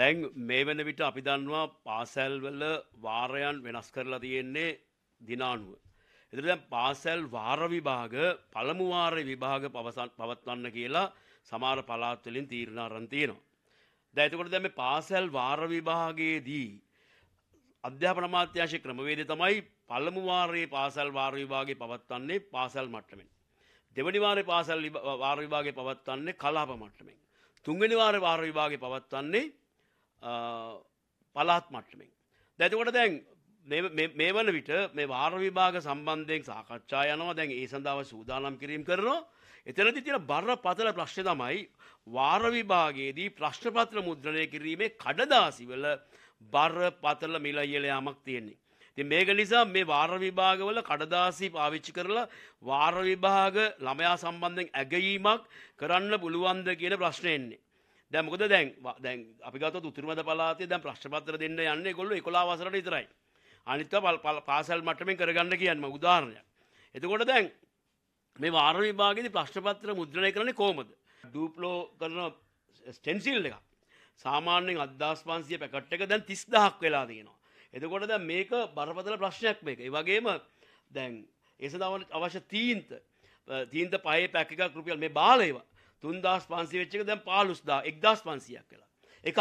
දැන් මේ වෙන විට අපි දන්නවා පාසැල්වල වාරයන් වෙනස් කරලා තියෙන්නේ දිනානුව. එතකොට දැන් පාසැල් වාර විභාග පළමු වාරේ විභාග පවත්වන්න කියලා සමහර පළාත් වලින් තීරණ අරන් තියෙනවා. දැන් එතකොට දැන් මේ පාසැල් වාර විභාගයේදී අධ්‍යාපන අමාත්‍යාංශ ක්‍රමවේදය තමයි පළමු වාරයේ පාසැල් වාර විභාගය පවත්වන්නේ පාසැල් මට්ටමින්. දෙවනි වාරේ පාසැල් වාර විභාගය පවත්වන්නේ කලාප මට්ටමින්. තුන්වෙනි වාරේ වාර විභාගය පවත්වන්නේ පලාත් මට්ටමින්. දැතිකොට දැන් මේ වන විට මේ වාර විභාග සම්බන්ධයෙන් සාකච්ඡා යනවා දැන් ඒ සඳාව සූදානම් කිරීම් කරනවා. එතනති තියෙන බර පතල ප්‍රශ්න තමයි වාරවිභාගයේදී ප්‍රශ්නපත්‍ර මුද්‍රණය කිරීමේ කඩදාසිවල බර පතල මිල ඉහළ යාමක් තියෙන්නේ. ඉතින් මේක නිසා මේ වාර විභාගවල කඩදාසි පාවිච්චි කරලා වාර විභාග ළමයා සම්බන්ධයෙන් ඇගීමක් කරන්න පුළුවන්ද කියන ප්‍රශ්නේ එන්නේ. දැන් මොකද දැන් දැන් අපි ගත්තොත් උතුරුමැද පළාතේ දැන් ප්‍රශ්න පත්‍ර දෙන්න යන්නේ ඒගොල්ලෝ 11 වසරට විතරයි. අනිත් පාසල් මට්ටමින් කරගන්න කියන්නේ මම උදාහරණයක්. එතකොට දැන් මේ වාර විභාගයේදී ප්‍රශ්න පත්‍ර මුද්‍රණය කරන්නේ කොහොමද? ඩූප්ලෝ කරන ස්ටෙන්සිල් එකක්. සාමාන්‍යයෙන් 7500 පැකට් එක දැන් 30000ක් වෙලා තියෙනවා. එතකොට දැන් මේක බරපතල ප්‍රශ්නයක් මේක. ඒ වගේම දැන් ඒ සඳහා අවශ්‍ය තීන්ත තීන්ත පහේ පැක් එකක් රුපියල් මේ බාල ඒවා. තුන්දස් පන්සි වෙච්චක දැන් පාලුස්දා එක්දස් පන්සියක් කලා එකක්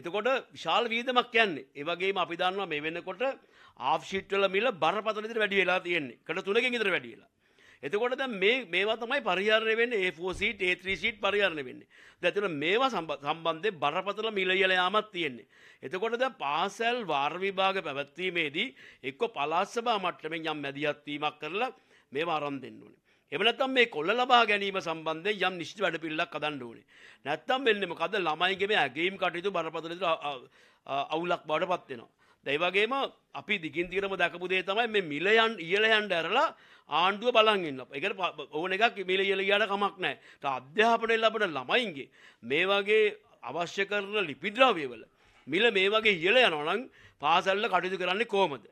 එතකොට විශාල් වීදමක් යන්නේ ඒවගේ අපි දන්නවා මේ වෙන්නකොට ආෆ්ෂිට්වල මිල බරපතලදිට වැඩි වෙලා තියෙන්නේ කට තුනකින් ඉතර වැඩි වෙලා එතකොට දැන් මේ මේවා තමයි පරිහරණය වෙන්නේ A4 sheet A3 sheet පරිහරණය වෙන්නේ. දැන් එතන මේවා සම්බන්ධයෙන් බරපතල මිලයල යාමක් තියෙන්නේ. එතකොට දැන් පාසල් වාර විභාග පැවැත්වීමේදී එක්ක පළාත් සභා මට්ටමින් යම් මැදිහත් වීමක් කරලා මේවා ආරම්භ දෙන්න ඕනේ. එහෙම නැත්නම් මේ කොල්ල ලබා ගැනීම සම්බන්ධයෙන් යම් නිශ්චිත වැඩපිළිවෙලක් හදන්න ඕනේ. නැත්නම් වෙන්නේ මොකද ළමයිගේ මේ ඇගීම් කටයුතු බරපතල අවුලක් බවට පත් වෙනවා. ඒ වගේම අපි දිගින් දිගටම දැකපු දේ තමයි මේ මිලයන් ඉහළ යන්න ඇරලා ආණ්ඩුව බලන් ඉන්න. ඒකට ඕන එකක් මිල ඉහළ ගියාට කමක් නැහැ. ඒ අධ්‍යාපනයේ ලැබෙන ළමයින්ගේ මේ වගේ අවශ්‍ය කරන ලිපි ද්‍රව්‍යවල මිල මේ වගේ ඉහළ යනවා නම් පාසල්වල කටයුතු කරන්නේ කොහොමද?